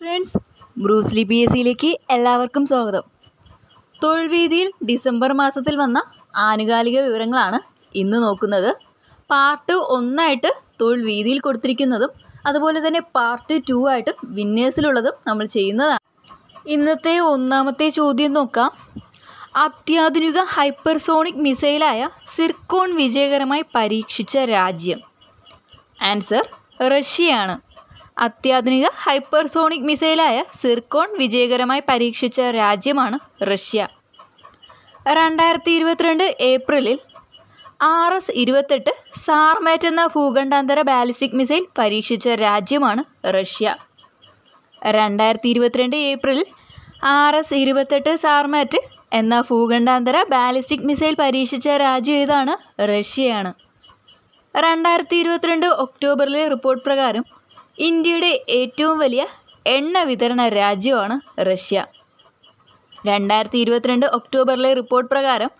friends Bruce Lee P S സിയിലേക്ക് എല്ലാവർക്കും സ്വാഗതം വീതിയിൽ ഡിസംബർ മാസത്തിൽ വന്ന ആനുകാലിക വിവരങ്ങളാണ് ഇന്ന് നോക്കുന്നത് പാർട്ട് ഒന്നായിട്ട് തൊഴിൽ വീതിയിൽ കൊടുത്തിരിക്കുന്നതും അതുപോലെ തന്നെ പാർട്ട് ടു ആയിട്ട് വിന്നേഴ്സിലുള്ളതും നമ്മൾ ചെയ്യുന്നതാണ് ഇന്നത്തെ ഒന്നാമത്തെ ചോദ്യം നോക്കാം അത്യാധുനിക ഹൈപ്പർസോണിക് മിസൈലായ സിർക്കോൺ വിജയകരമായി പരീക്ഷിച്ച രാജ്യം ആൻസർ റഷ്യയാണ് അത്യാധുനിക ഹൈപ്പർസോണിക് മിസൈലായ സിർക്കോൺ വിജയകരമായി പരീക്ഷിച്ച രാജ്യമാണ് റഷ്യ രണ്ടായിരത്തി ഇരുപത്തിരണ്ട് ഏപ്രിലിൽ ആർ എസ് ഇരുപത്തെട്ട് സാർമേറ്റ് എന്ന ഭൂഖണ്ഡാന്തര ബാലിസ്റ്റിക് മിസൈൽ പരീക്ഷിച്ച രാജ്യമാണ് റഷ്യ രണ്ടായിരത്തി ഇരുപത്തിരണ്ട് ഏപ്രിലിൽ ആർ എസ് ഇരുപത്തെട്ട് സാർമാറ്റ് എന്നാൽ ഭൂഖണ്ഡാന്തര ബാലിസ്റ്റിക് മിസൈൽ പരീക്ഷിച്ച രാജ്യം ഏതാണ് റഷ്യയാണ് രണ്ടായിരത്തി ഇരുപത്തിരണ്ട് ഒക്ടോബറിലെ റിപ്പോർട്ട് പ്രകാരം ഇന്ത്യയുടെ ഏറ്റവും വലിയ എണ്ണ വിതരണ രാജ്യമാണ് റഷ്യ രണ്ടായിരത്തി ഇരുപത്തിരണ്ട് ഒക്ടോബറിലെ റിപ്പോർട്ട് പ്രകാരം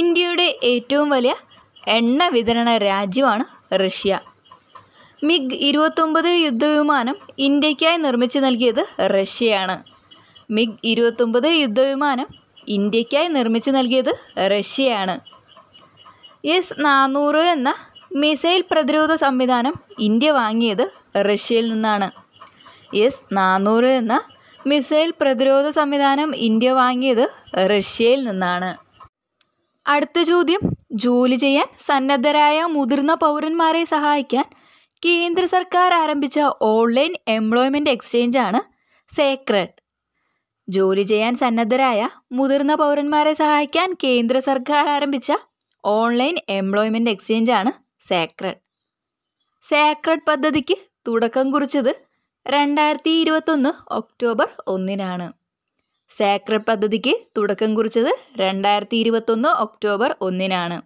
ഇന്ത്യയുടെ ഏറ്റവും വലിയ എണ്ണ വിതരണ രാജ്യമാണ് റഷ്യ മിഗ് ഇരുപത്തൊമ്പത് യുദ്ധവിമാനം ഇന്ത്യക്കായി നിർമ്മിച്ചു നൽകിയത് റഷ്യയാണ് മിഗ് ഇരുപത്തൊമ്പത് യുദ്ധവിമാനം ഇന്ത്യക്കായി നിർമ്മിച്ചു നൽകിയത് റഷ്യയാണ് എസ് നാനൂറ് എന്ന മിസൈൽ പ്രതിരോധ സംവിധാനം ഇന്ത്യ വാങ്ങിയത് റഷ്യയിൽ നിന്നാണ് എസ് നാനൂറ് എന്ന മിസൈൽ പ്രതിരോധ സംവിധാനം ഇന്ത്യ വാങ്ങിയത് റഷ്യയിൽ നിന്നാണ് അടുത്ത ചോദ്യം ജോലി ചെയ്യാൻ സന്നദ്ധരായ മുതിർന്ന പൗരന്മാരെ സഹായിക്കാൻ കേന്ദ്ര സർക്കാർ ആരംഭിച്ച ഓൺലൈൻ എംപ്ലോയ്മെൻറ്റ് എക്സ്ചേഞ്ചാണ് സേക്രഡ് ജോലി ചെയ്യാൻ സന്നദ്ധരായ മുതിർന്ന പൗരന്മാരെ സഹായിക്കാൻ കേന്ദ്ര സർക്കാർ ആരംഭിച്ച ഓൺലൈൻ എംപ്ലോയ്മെൻ്റ് ആണ് സാക്രഡ് സാക്രഡ് പദ്ധതിക്ക് തുടക്കം കുറിച്ചത് രണ്ടായിരത്തി ഇരുപത്തൊന്ന് ഒക്ടോബർ ഒന്നിനാണ് സാക്രഡ് പദ്ധതിക്ക് തുടക്കം കുറിച്ചത് രണ്ടായിരത്തി ഇരുപത്തൊന്ന് ഒക്ടോബർ ഒന്നിനാണ്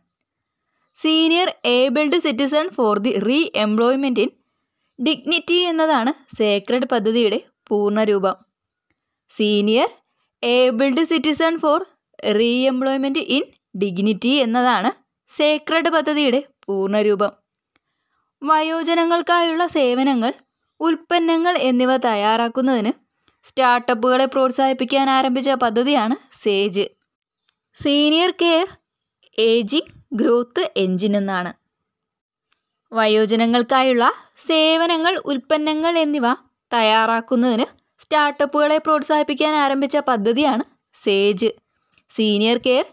senior abled citizen for the re employment in dignity എന്നതാണ് സേക്രഡ് പദ്ധതിയുടെ പൂർണ്ണരൂപം senior abled citizen for re employment in dignity എന്നതാണ് സേക്രഡ് പദ്ധതിയുടെ പൂർണ്ണരൂപം വയോജനങ്ങൾക്കായുള്ള സേവനങ്ങൾ ഉൽപ്പന്നങ്ങൾ എന്നിവ തയ്യാറാക്കുന്നതിന് സ്റ്റാർട്ടപ്പുകളെ പ്രോത്സാഹിപ്പിക്കാൻ ആരംഭിച്ച പദ്ധതിയാണ് SAGE senior care ageing growth engine എന്നാണ് വയോജനങ്ങൾക്കായുള്ള സേവനങ്ങൾ ഉൽപ്പന്നങ്ങൾ എന്നിവ തയ്യാറാക്കുന്നതിന് സ്റ്റാർട്ടപ്പുകളെ പ്രോത്സാഹിപ്പിക്കാൻ ആരംഭിച്ച പദ്ധതിയാണ് SAGE senior care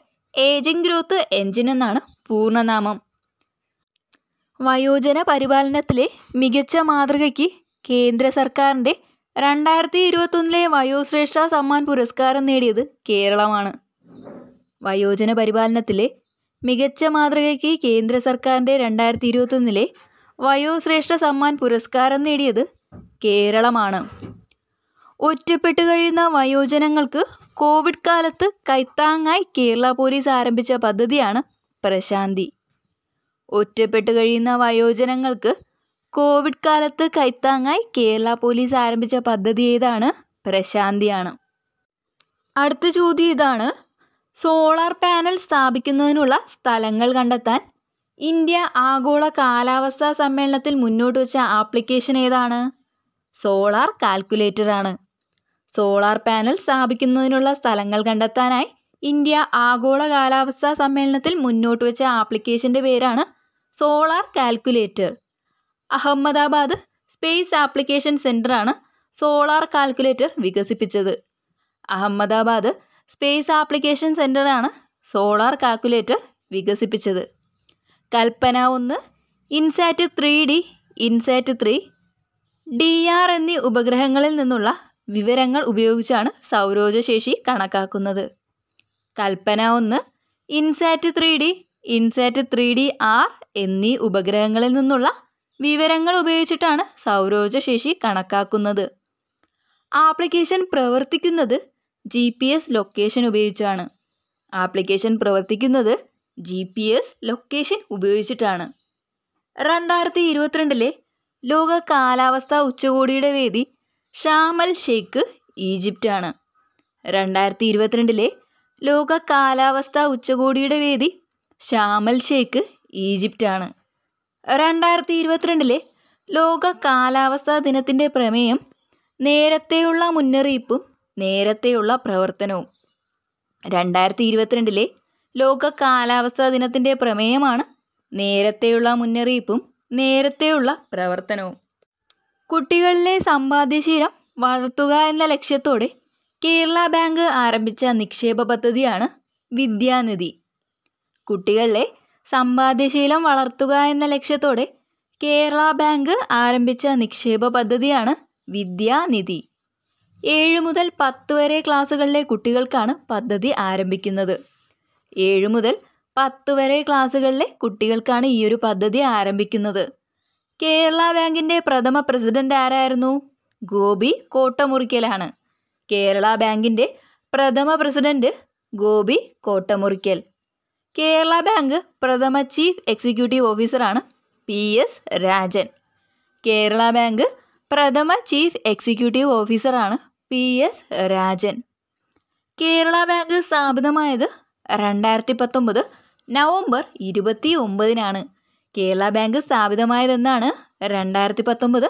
ageing growth engine എന്നാണ് പൂർണ്ണനാമം വയോജന പരിപാലനത്തിലെ മികച്ച മാതൃകയ്ക്ക് കേന്ദ്ര സർക്കാരിൻ്റെ രണ്ടായിരത്തി ഇരുപത്തൊന്നിലെ വയോശ്രേഷ്ഠ സമ്മാൻ പുരസ്കാരം നേടിയത് കേരളമാണ് വയോജന പരിപാലനത്തിലെ മികച്ച മാതൃകയ്ക്ക് കേന്ദ്ര സർക്കാരിൻ്റെ രണ്ടായിരത്തി ഇരുപത്തൊന്നിലെ വയോശ്രേഷ്ഠ സമ്മാൻ പുരസ്കാരം നേടിയത് കേരളമാണ് ഒറ്റപ്പെട്ടു കഴിയുന്ന വയോജനങ്ങൾക്ക് കോവിഡ് കാലത്ത് കൈത്താങ്ങായി കേരള പോലീസ് ആരംഭിച്ച പദ്ധതിയാണ് പ്രശാന്തി ഒറ്റപ്പെട്ടു കഴിയുന്ന വയോജനങ്ങൾക്ക് കോവിഡ് കാലത്ത് കൈത്താങ്ങായി കേരള പോലീസ് ആരംഭിച്ച പദ്ധതി ഏതാണ് പ്രശാന്തിയാണ് അടുത്ത ചോദ്യം ഇതാണ് സോളാർ പാനൽ സ്ഥാപിക്കുന്നതിനുള്ള സ്ഥലങ്ങൾ കണ്ടെത്താൻ ഇന്ത്യ ആഗോള കാലാവസ്ഥാ സമ്മേളനത്തിൽ മുന്നോട്ട് വെച്ച ആപ്ലിക്കേഷൻ ഏതാണ് സോളാർ കാൽക്കുലേറ്ററാണ് സോളാർ പാനൽ സ്ഥാപിക്കുന്നതിനുള്ള സ്ഥലങ്ങൾ കണ്ടെത്താനായി ഇന്ത്യ ആഗോള കാലാവസ്ഥാ സമ്മേളനത്തിൽ മുന്നോട്ട് വെച്ച ആപ്ലിക്കേഷന്റെ പേരാണ് solar calculator Ahmedabad space application ആണ് സോളാർ കാൽക്കുലേറ്റർ വികസിപ്പിച്ചത് അഹമ്മദാബാദ് സ്പേസ് ആപ്ലിക്കേഷൻ ആണ് സോളാർ കാൽക്കുലേറ്റർ വികസിപ്പിച്ചത് കൽപ്പന ഒന്ന് INSAT three D INSAT three D R എന്നീ ഉപഗ്രഹങ്ങളിൽ നിന്നുള്ള വിവരങ്ങൾ ഉപയോഗിച്ചാണ് സൗരോർജ്ജശേഷി കണക്കാക്കുന്നത് കൽപ്പന ഒന്ന് INSAT three D INSAT three D R എന്നീ ഉപഗ്രഹങ്ങളിൽ നിന്നുള്ള വിവരങ്ങൾ ഉപയോഗിച്ചിട്ടാണ് സൗരോർജ്ജശേഷി കണക്കാക്കുന്നത് ആപ്ലിക്കേഷൻ പ്രവർത്തിക്കുന്നത് ജി പി എസ് ലൊക്കേഷൻ ഉപയോഗിച്ചാണ് ആപ്ലിക്കേഷൻ പ്രവർത്തിക്കുന്നത് ജി പി എസ് ലൊക്കേഷൻ ഉപയോഗിച്ചിട്ടാണ് രണ്ടായിരത്തി ഇരുപത്തിരണ്ടിലെ ലോക കാലാവസ്ഥാ ഉച്ചകോടിയുടെ വേദി ഷാമൽ ഷെയ്ഖ് ഈജിപ്റ്റാണ് രണ്ടായിരത്തി ഇരുപത്തിരണ്ടിലെ ലോക കാലാവസ്ഥാ ഉച്ചകോടിയുടെ വേദി ഷാമൽ ഷെയ്ഖ് ഈജിപ്റ്റാണ് രണ്ടായിരത്തി ഇരുപത്തിരണ്ടിലെ ലോക കാലാവസ്ഥാ ദിനത്തിൻ്റെ പ്രമേയം നേരത്തെയുള്ള മുന്നറിയിപ്പും നേരത്തെയുള്ള പ്രവർത്തനവും രണ്ടായിരത്തി ഇരുപത്തിരണ്ടിലെ ലോക കാലാവസ്ഥാ ദിനത്തിൻ്റെ പ്രമേയമാണ് നേരത്തെയുള്ള മുന്നറിയിപ്പും നേരത്തെയുള്ള പ്രവർത്തനവും കുട്ടികളിലെ സമ്പാദ്യശീലം വളർത്തുക എന്ന ലക്ഷ്യത്തോടെ കേരള ബാങ്ക് ആരംഭിച്ച നിക്ഷേപ പദ്ധതിയാണ് വിദ്യാനിധി കുട്ടികളിലെ സമ്പാദ്യശീലം വളർത്തുക എന്ന ലക്ഷ്യത്തോടെ കേരള ബാങ്ക് ആരംഭിച്ച നിക്ഷേപ പദ്ധതിയാണ് വിദ്യാനിധി ഏഴ് മുതൽ പത്ത് വരെ ക്ലാസ്സുകളിലെ കുട്ടികൾക്കാണ് പദ്ധതി ആരംഭിക്കുന്നത് ഏഴ് മുതൽ പത്ത് വരെ ക്ലാസ്സുകളിലെ കുട്ടികൾക്കാണ് ഈ ഒരു പദ്ധതി ആരംഭിക്കുന്നത് കേരള ബാങ്കിൻ്റെ പ്രഥമ പ്രസിഡന്റ് ആരായിരുന്നു ഗോപി കോട്ടമുറിക്കലാണ് കേരള ബാങ്കിൻ്റെ പ്രഥമ പ്രസിഡന്റ് ഗോപി കോട്ടമുറിക്കൽ കേരള ബാങ്ക് പ്രഥമ ചീഫ് എക്സിക്യൂട്ടീവ് ഓഫീസറാണ് P S Rajan Kerala bank പ്രഥമ ചീഫ് എക്സിക്യൂട്ടീവ് ഓഫീസറാണ് P S Rajan Kerala bank സ്ഥാപിതമായത് രണ്ടായിരത്തി പത്തൊമ്പത് നവംബർ ഇരുപത്തി ഒമ്പതിനാണ് കേരള ബാങ്ക് സ്ഥാപിതമായതെന്നാണ് രണ്ടായിരത്തി പത്തൊമ്പത്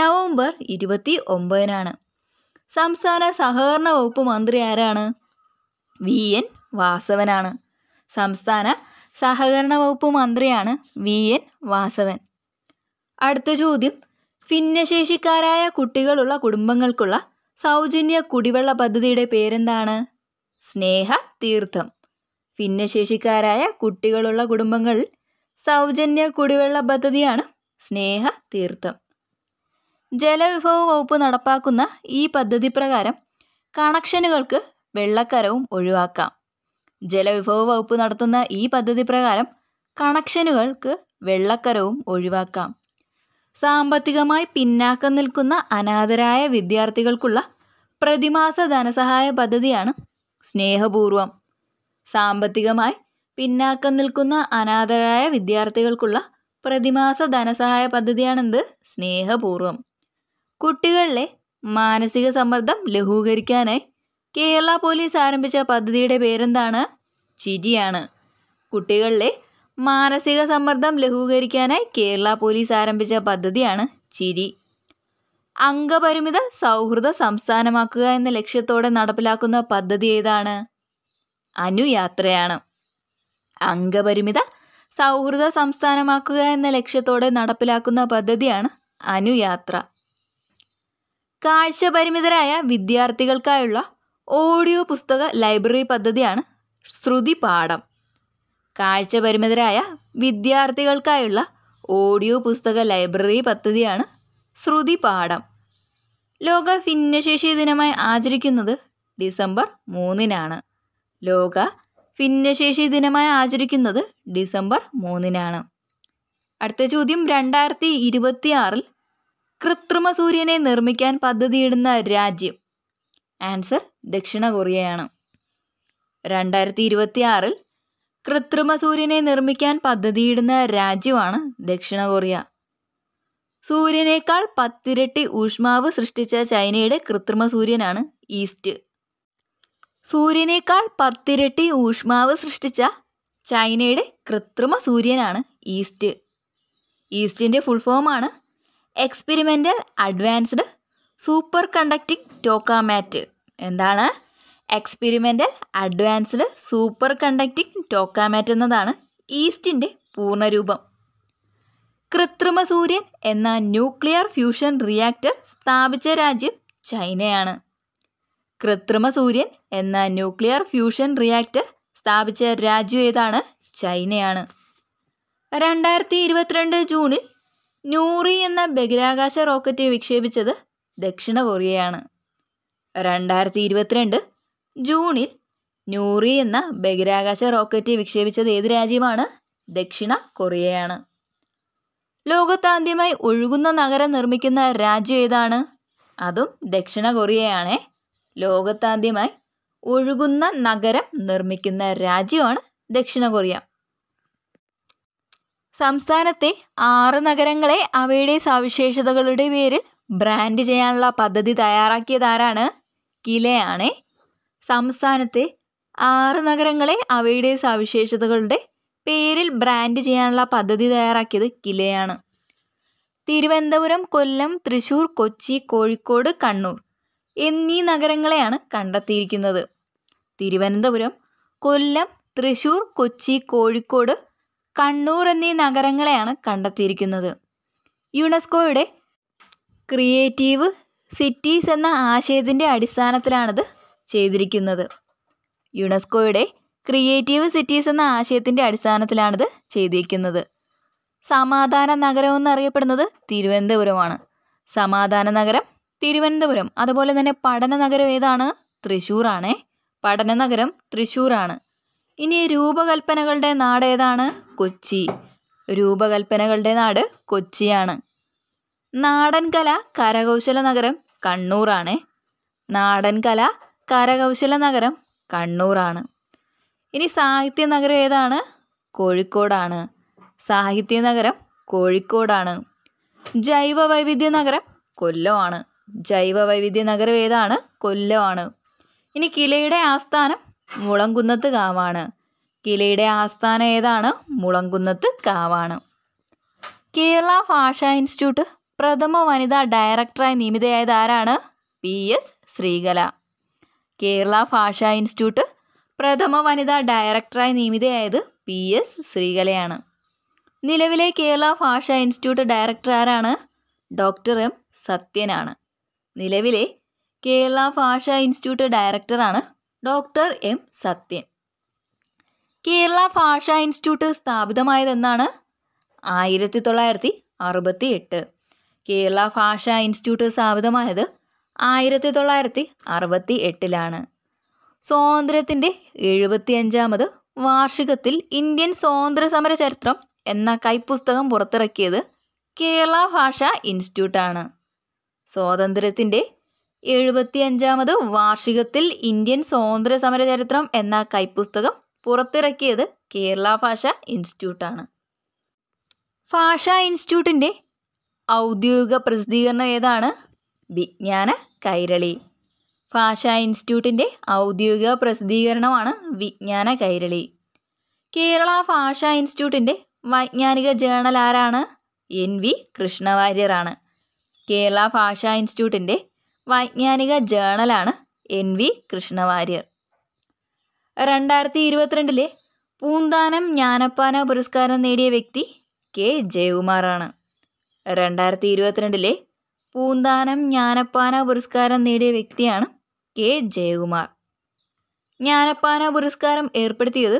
നവംബർ ഇരുപത്തി ഒമ്പതിനാണ് സംസ്ഥാന സഹകരണ വകുപ്പ് മന്ത്രി ആരാണ് വി എൻ വാസവനാണ് സംസ്ഥാന സഹകരണ വകുപ്പ് മന്ത്രിയാണ് വി എൻ വാസവൻ അടുത്ത ചോദ്യം ഭിന്നശേഷിക്കാരായ കുട്ടികളുള്ള കുടുംബങ്ങൾക്കുള്ള സൗജന്യ കുടിവെള്ള പദ്ധതിയുടെ പേരെന്താണ് സ്നേഹ തീർത്ഥം ഭിന്നശേഷിക്കാരായ കുട്ടികളുള്ള കുടുംബങ്ങളിൽ സൗജന്യ കുടിവെള്ള പദ്ധതിയാണ് സ്നേഹ തീർത്ഥം ജലവിഭവ വകുപ്പ് നടപ്പാക്കുന്ന ഈ പദ്ധതി പ്രകാരം കണക്ഷനുകൾക്ക് വെള്ളക്കരവും ഒഴിവാക്കാം ജലവിഭവ വകുപ്പ് നടത്തുന്ന ഈ പദ്ധതി പ്രകാരം കണക്ഷനുകൾക്ക് വെള്ളക്കരവും ഒഴിവാക്കാം സാമ്പത്തികമായി പിന്നാക്കം നിൽക്കുന്ന അനാഥരായ വിദ്യാർത്ഥികൾക്കുള്ള പ്രതിമാസ ധനസഹായ പദ്ധതിയാണ് സ്നേഹപൂർവം സാമ്പത്തികമായി പിന്നാക്കം നിൽക്കുന്ന അനാഥരായ വിദ്യാർത്ഥികൾക്കുള്ള പ്രതിമാസ ധനസഹായ പദ്ധതിയാണെന്ത് സ്നേഹപൂർവം കുട്ടികളിലെ മാനസിക സമ്മർദ്ദം ലഘൂകരിക്കാനായി കേരള പോലീസ് ആരംഭിച്ച പദ്ധതിയുടെ പേരെന്താണ് ചിരിയാണ് കുട്ടികളിലെ മാനസിക സമ്മർദ്ദം ലഘൂകരിക്കാനായി കേരള പോലീസ് ആരംഭിച്ച പദ്ധതിയാണ് ചിരി അംഗപരിമിത സൗഹൃദ സംസ്ഥാനമാക്കുക എന്ന ലക്ഷ്യത്തോടെ നടപ്പിലാക്കുന്ന പദ്ധതി ഏതാണ് അനുയാത്രയാണ് അംഗപരിമിത സൗഹൃദ സംസ്ഥാനമാക്കുക എന്ന ലക്ഷ്യത്തോടെ നടപ്പിലാക്കുന്ന പദ്ധതിയാണ് അനുയാത്ര കാഴ്ചപരിമിതരായ വിദ്യാർത്ഥികൾക്കായുള്ള ഓഡിയോ പുസ്തക ലൈബ്രറി പദ്ധതിയാണ് ശ്രുതി പാഠം കാഴ്ചപരിമിതരായ വിദ്യാർത്ഥികൾക്കായുള്ള ഓഡിയോ പുസ്തക ലൈബ്രറി പദ്ധതിയാണ് ശ്രുതി പാഠം ലോക ഭിന്നശേഷി ദിനമായി ആചരിക്കുന്നത് ഡിസംബർ മൂന്നിനാണ് ലോക ഭിന്നശേഷി ദിനമായി ആചരിക്കുന്നത് ഡിസംബർ മൂന്നിനാണ് അടുത്ത ചോദ്യം രണ്ടായിരത്തി ഇരുപത്തിയാറിൽ കൃത്രിമ സൂര്യനെ നിർമ്മിക്കാൻ പദ്ധതിയിടുന്ന രാജ്യം ആൻസർ ദക്ഷിണ കൊറിയയാണ് രണ്ടായിരത്തി ഇരുപത്തിയാറിൽ കൃത്രിമ സൂര്യനെ നിർമ്മിക്കാൻ പദ്ധതിയിടുന്ന രാജ്യമാണ് ദക്ഷിണ കൊറിയ സൂര്യനേക്കാൾ പത്തിരട്ടി ഊഷ്മാവ് സൃഷ്ടിച്ച ചൈനയുടെ കൃത്രിമ സൂര്യനാണ് ഈസ്റ്റ് സൂര്യനേക്കാൾ പത്തിരട്ടി ഊഷ്മാവ് സൃഷ്ടിച്ച ചൈനയുടെ കൃത്രിമ സൂര്യനാണ് ഈസ്റ്റ് ഈസ്റ്റിൻ്റെ ഫുൾ ഫോമാണ് experimental advanced superconducting tokamak എന്താണ് experimental advanced superconducting tokamak എന്നതാണ് ഈസ്റ്റിൻ്റെ പൂർണ്ണരൂപം കൃത്രിമ സൂര്യൻ എന്ന ന്യൂക്ലിയർ ഫ്യൂഷൻ റിയാക്ടർ സ്ഥാപിച്ച രാജ്യം ചൈനയാണ് കൃത്രിമ സൂര്യൻ എന്ന ന്യൂക്ലിയർ ഫ്യൂഷൻ റിയാക്ടർ സ്ഥാപിച്ച രാജ്യം ഏതാണ് ചൈനയാണ് രണ്ടായിരത്തി ഇരുപത്തിരണ്ട് ജൂണിൽ ന്യൂറി എന്ന ബഹിരാകാശ റോക്കറ്റ് വിക്ഷേപിച്ചത് ദക്ഷിണ കൊറിയയാണ് രണ്ടായിരത്തി ഇരുപത്തിരണ്ട് ജൂണിൽ ന്യൂറി എന്ന ബഹിരാകാശ റോക്കറ്റ് വിക്ഷേപിച്ചത് ഏത് രാജ്യമാണ് ദക്ഷിണ കൊറിയയാണ് ലോകത്താദ്യമായി ഒഴുകുന്ന നഗരം നിർമ്മിക്കുന്ന രാജ്യം ഏതാണ് അതും ദക്ഷിണ കൊറിയയാണേ ലോകത്താദ്യമായി ഒഴുകുന്ന നഗരം നിർമ്മിക്കുന്ന രാജ്യമാണ് ദക്ഷിണ കൊറിയ സംസ്ഥാനത്തെ ആറ് നഗരങ്ങളെ അവയുടെ സവിശേഷതകളുടെ പേരിൽ ബ്രാൻഡ് ചെയ്യാനുള്ള പദ്ധതി തയ്യാറാക്കിയതാരാണ് കിലയാണ് സംസ്ഥാനത്തെ ആറ് നഗരങ്ങളെ അവയുടെ സവിശേഷതകളുടെ പേരിൽ ബ്രാൻഡ് ചെയ്യാനുള്ള പദ്ധതി തയ്യാറാക്കിയത് കിലയാണ് തിരുവനന്തപുരം കൊല്ലം തൃശൂർ കൊച്ചി കോഴിക്കോട് കണ്ണൂർ എന്നീ നഗരങ്ങളെയാണ് കണ്ടെത്തിയിരിക്കുന്നത് തിരുവനന്തപുരം കൊല്ലം തൃശൂർ കൊച്ചി കോഴിക്കോട് കണ്ണൂർ എന്നീ നഗരങ്ങളെയാണ് കണ്ടെത്തിയിരിക്കുന്നത് യുനെസ്കോയുടെ ക്രിയേറ്റീവ് സിറ്റീസ് എന്ന ആശയത്തിൻ്റെ അടിസ്ഥാനത്തിലാണിത് ചെയ്തിരിക്കുന്നത് യുനെസ്കോയുടെ ക്രിയേറ്റീവ് സിറ്റീസ് എന്ന ആശയത്തിൻ്റെ അടിസ്ഥാനത്തിലാണിത് ചെയ്തിരിക്കുന്നത് സമാധാന നഗരം എന്നറിയപ്പെടുന്നത് തിരുവനന്തപുരമാണ് സമാധാന നഗരം തിരുവനന്തപുരം അതുപോലെ തന്നെ പഠന നഗരം ഏതാണ് ആണേ പഠന നഗരം ആണ് ഇനി രൂപകൽപ്പനകളുടെ നാട് ഏതാണ് കൊച്ചി രൂപകൽപ്പനകളുടെ നാട് കൊച്ചിയാണ് നാടൻ കല കരകൗശല നഗരം കണ്ണൂറാണ് നാടൻ കല കരകൗശല നഗരം കണ്ണൂറാണ് ഇനി സാഹിത്യ നഗരം ഏതാണ് കോഴിക്കോടാണ് സാഹിത്യ നഗരം കോഴിക്കോടാണ് ജൈവ വൈവിധ്യ നഗരം കൊല്ലമാണ് ജൈവവൈവിധ്യ നഗരം ഏതാണ് കൊല്ലമാണ് ഇനി കിലയുടെ ആസ്ഥാനം മുളങ്കുന്നത്ത് കാവാണ് കിലയുടെ ആസ്ഥാനം ഏതാണ് മുളങ്കുന്നത്ത് കാവാണ് കേരള ഭാഷാ ഇൻസ്റ്റിറ്റ്യൂട്ട് പ്രഥമ വനിതാ ഡയറക്ടറായി നിയമിതയായത് ആരാണ് P S Sreekala Kerala Bhasha institute പ്രഥമ വനിതാ ഡയറക്ടറായി നിയമിതയായത് പി എസ് ശ്രീകലയാണ് നിലവിലെ കേരള ഭാഷാ ഇൻസ്റ്റിറ്റ്യൂട്ട് ഡയറക്ടർ ആരാണ് ഡോക്ടർ എം സത്യനാണ് നിലവിലെ കേരള ഭാഷാ ഇൻസ്റ്റിറ്റ്യൂട്ട് ഡയറക്ടറാണ് doctor M Sathyan Kerala Bhasha institute സ്ഥാപിതമായതെന്നാണ് ആയിരത്തി തൊള്ളായിരത്തി അറുപത്തി എട്ട് കേരള ഭാഷാ ഇൻസ്റ്റിറ്റ്യൂട്ട് സ്ഥാപിതമായത് ആയിരത്തി തൊള്ളായിരത്തി അറുപത്തി എട്ടിലാണ് സ്വാതന്ത്ര്യത്തിൻ്റെ അഞ്ചാമത് വാർഷികത്തിൽ ഇന്ത്യൻ സ്വാതന്ത്ര്യ സമര ചരിത്രം എന്ന കൈപ്പുസ്തകം പുറത്തിറക്കിയത് കേരള ഭാഷ ഇൻസ്റ്റിറ്റ്യൂട്ടാണ് സ്വാതന്ത്ര്യത്തിൻ്റെ എഴുപത്തിയഞ്ചാമത് വാർഷികത്തിൽ ഇന്ത്യൻ സ്വാതന്ത്ര്യ സമര ചരിത്രം എന്ന കൈപ്പുസ്തകം പുറത്തിറക്കിയത് കേരള ഭാഷ ഇൻസ്റ്റിറ്റ്യൂട്ടാണ് ഭാഷാ ഇൻസ്റ്റിറ്റ്യൂട്ടിൻ്റെ ഔദ്യോഗിക പ്രസിദ്ധീകരണം ഏതാണ് വിജ്ഞാന കൈരളി ഭാഷാ ഇൻസ്റ്റിറ്റ്യൂട്ടിൻ്റെ ഔദ്യോഗിക പ്രസിദ്ധീകരണമാണ് വിജ്ഞാന കൈരളി കേരള ഭാഷാ ഇൻസ്റ്റിറ്റ്യൂട്ടിൻ്റെ വൈജ്ഞാനിക ജേണൽ ആരാണ് എൻ വി കൃഷ്ണവാര്യരാണ് കേരള ഭാഷാ ഇൻസ്റ്റിറ്റ്യൂട്ടിൻ്റെ വൈജ്ഞാനിക ജേണലാണ് എൻ വി കൃഷ്ണവാര്യർ രണ്ടായിരത്തി ഇരുപത്തിരണ്ടിലെ പൂന്താനം ജ്ഞാനപ്പാന പുരസ്കാരം നേടിയ വ്യക്തി കെ ജയകുമാറാണ് രണ്ടായിരത്തി ഇരുപത്തിരണ്ടിലെ പൂന്താനം ജ്ഞാനപ്പാന പുരസ്കാരം നേടിയ വ്യക്തിയാണ് കെ ജയകുമാർ ജ്ഞാനപ്പാന പുരസ്കാരം ഏർപ്പെടുത്തിയത്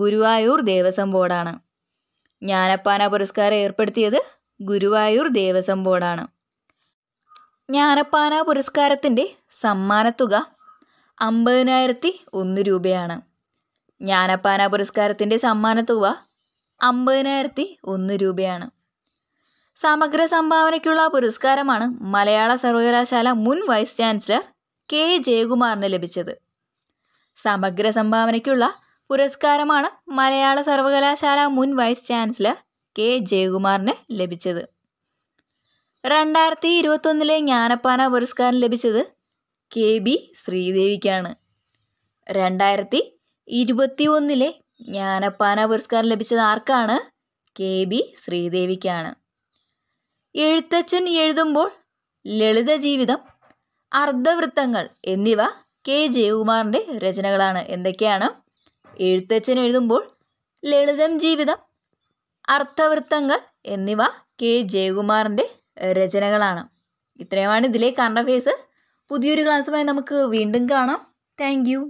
ഗുരുവായൂർ ദേവസ്വം ബോർഡാണ് ജ്ഞാനപ്പാന പുരസ്കാരം ഏർപ്പെടുത്തിയത് ഗുരുവായൂർ ദേവസ്വം ബോർഡാണ് ജ്ഞാനപ്പാന പുരസ്കാരത്തിൻ്റെ സമ്മാനത്തുക അമ്പതിനായിരത്തി ഒന്ന് രൂപയാണ് ജ്ഞാനപ്പാന പുരസ്കാരത്തിൻ്റെ സമ്മാനത്തുക അമ്പതിനായിരത്തി ഒന്ന് രൂപയാണ് സമഗ്ര സംഭാവനയ്ക്കുള്ള പുരസ്കാരമാണ് മലയാള സർവകലാശാല മുൻ വൈസ് ചാൻസലർ കെ ജയകുമാറിന് ലഭിച്ചത് സമഗ്ര സംഭാവനയ്ക്കുള്ള പുരസ്കാരമാണ് മലയാള സർവകലാശാല മുൻ വൈസ് ചാൻസലർ കെ ജയകുമാറിന് ലഭിച്ചത് രണ്ടായിരത്തി ഇരുപത്തൊന്നിലെ ജ്ഞാനപ്പാന പുരസ്കാരം ലഭിച്ചത് കെ ബി ശ്രീദേവിക്കാണ് രണ്ടായിരത്തി ഇരുപത്തി ഒന്നിലെ ജ്ഞാനപ്പാന പുരസ്കാരം ലഭിച്ചത് ആർക്കാണ് കെ ബി ശ്രീദേവിക്കാണ് എഴുത്തച്ഛൻ എഴുതുമ്പോൾ ലളിത ജീവിതം അർദ്ധവൃത്തങ്ങൾ എന്നിവ കെ ജയകുമാറിൻ്റെ രചനകളാണ് എന്തൊക്കെയാണ് എഴുത്തച്ഛൻ എഴുതുമ്പോൾ ലളിതം ജീവിതം അർത്ഥവൃത്തങ്ങൾ എന്നിവ കെ ജയകുമാറിൻ്റെ രചനകളാണ് ഇത്രയുമാണ് ഇതിലെ കർണഫേസ് പുതിയൊരു ക്ലാസ്സുമായി നമുക്ക് വീണ്ടും കാണാം താങ്ക് യു